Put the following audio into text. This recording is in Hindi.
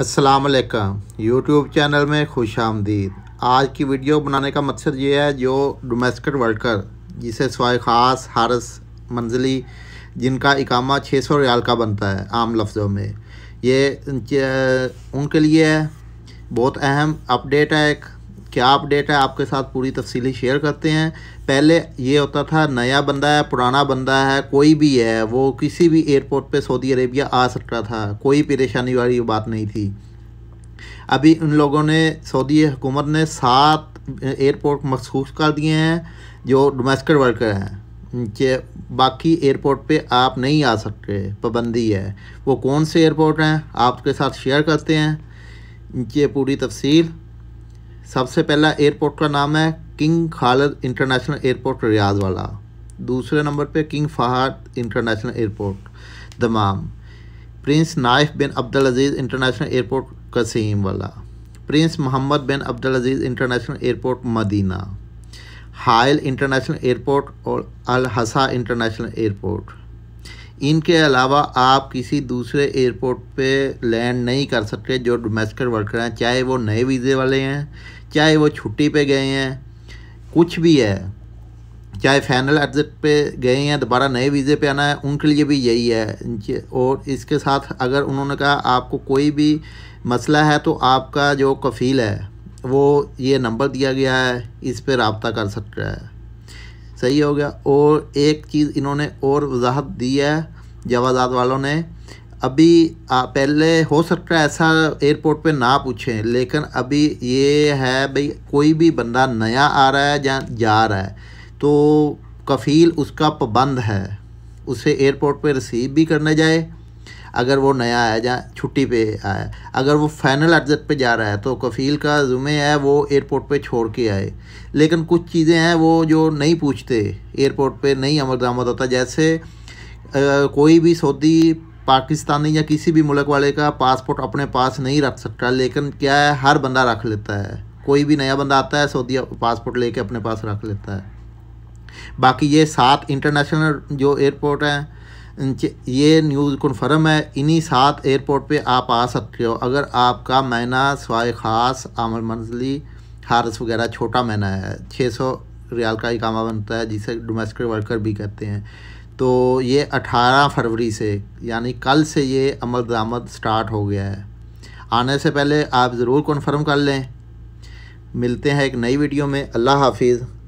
असलम यूट्यूब चैनल में खुश आमदीद आज की वीडियो बनाने का मकसद ये है जो डोमेस्टिक वर्कर जिसे सवाए ख़ास हारस मंजिली जिनका इकामा 600 सौ रियाल का बनता है आम लफ्ज़ों में ये उनके लिए बहुत अहम अपडेट है एक क्या अपडेट है आपके साथ पूरी तफसीली शेयर करते हैं पहले ये होता था नया बंदा है पुराना बंदा है कोई भी है वो किसी भी एयरपोर्ट पे सऊदी अरेबिया आ सकता था कोई परेशानी वाली बात नहीं थी अभी उन लोगों ने सऊदी हुकूमत ने सात एयरपोर्ट मखसूस कर दिए हैं जो डोमेस्टिक वर्कर हैं कि बाकी एयरपोर्ट पे आप नहीं आ सकते पाबंदी है वो कौन से एयरपोर्ट हैं आपके साथ शेयर करते हैं इनके पूरी तफसील सबसे पहला एयरपोर्ट का नाम है King Khalid International Airport Riyadh वाला दूसरे नंबर पे King Fahd International Airport Dammam Prince Naif bin Abdul Aziz International Airport Qassim वाला Prince Mohammed bin Abdul Aziz International Airport Medina Hail International Airport और अल हसा इंटरनेशनल एयरपोर्ट इनके अलावा आप किसी दूसरे एयरपोर्ट पे लैंड नहीं कर सकते जो डोमेस्टिक वर्कर हैं चाहे वो नए वीज़े वाले हैं चाहे वो छुट्टी पे गए हैं कुछ भी है चाहे फाइनल एग्ज़िट पे गए हैं दोबारा नए वीज़े पे आना है उनके लिए भी यही है और इसके साथ अगर उन्होंने कहा आपको कोई भी मसला है तो आपका जो कफ़ील है वो ये नंबर दिया गया है इस पर रबता कर सकता है सही हो गया और एक चीज़ इन्होंने और वजाहत दी है जवाजात वालों ने अभी आ, पहले हो सकता है ऐसा एयरपोर्ट पे ना पूछें लेकिन अभी ये है भाई कोई भी बंदा नया आ रहा है या जा रहा है तो कफ़ील उसका पाबंद है उसे एयरपोर्ट पे रिसीव भी करने जाए अगर वो नया आया जहाँ छुट्टी पे आया अगर वो फाइनल अर्जत पे जा रहा है तो कफ़ील का जुमे है वो एयरपोर्ट पे छोड़ के आए लेकिन कुछ चीज़ें हैं वो जो नहीं पूछते एयरपोर्ट पे नहीं अमल दामद होता जैसे आ, कोई भी सऊदी पाकिस्तानी या किसी भी मुल्क वाले का पासपोर्ट अपने पास नहीं रख सकता लेकिन क्या है हर बंदा रख लेता है कोई भी नया बंदा आता है सऊदी पासपोर्ट ले अपने पास रख लेता है बाकी ये सात इंटरनेशनल जो एयरपोर्ट हैं ये न्यूज़ कन्फर्म है इन्हीं सात एयरपोर्ट पे आप आ सकते हो अगर आपका मैना स्वाय खास आमर मंजली हारस वगैरह छोटा मैना है छः सौ रियाल का कामा बनता है जिसे डोमेस्टिक वर्कर भी कहते हैं तो ये 18 फरवरी से यानी कल से ये अमल दामद स्टार्ट हो गया है आने से पहले आप ज़रूर कन्फर्म कर लें मिलते हैं एक नई वीडियो में अल्लाह हाफिज़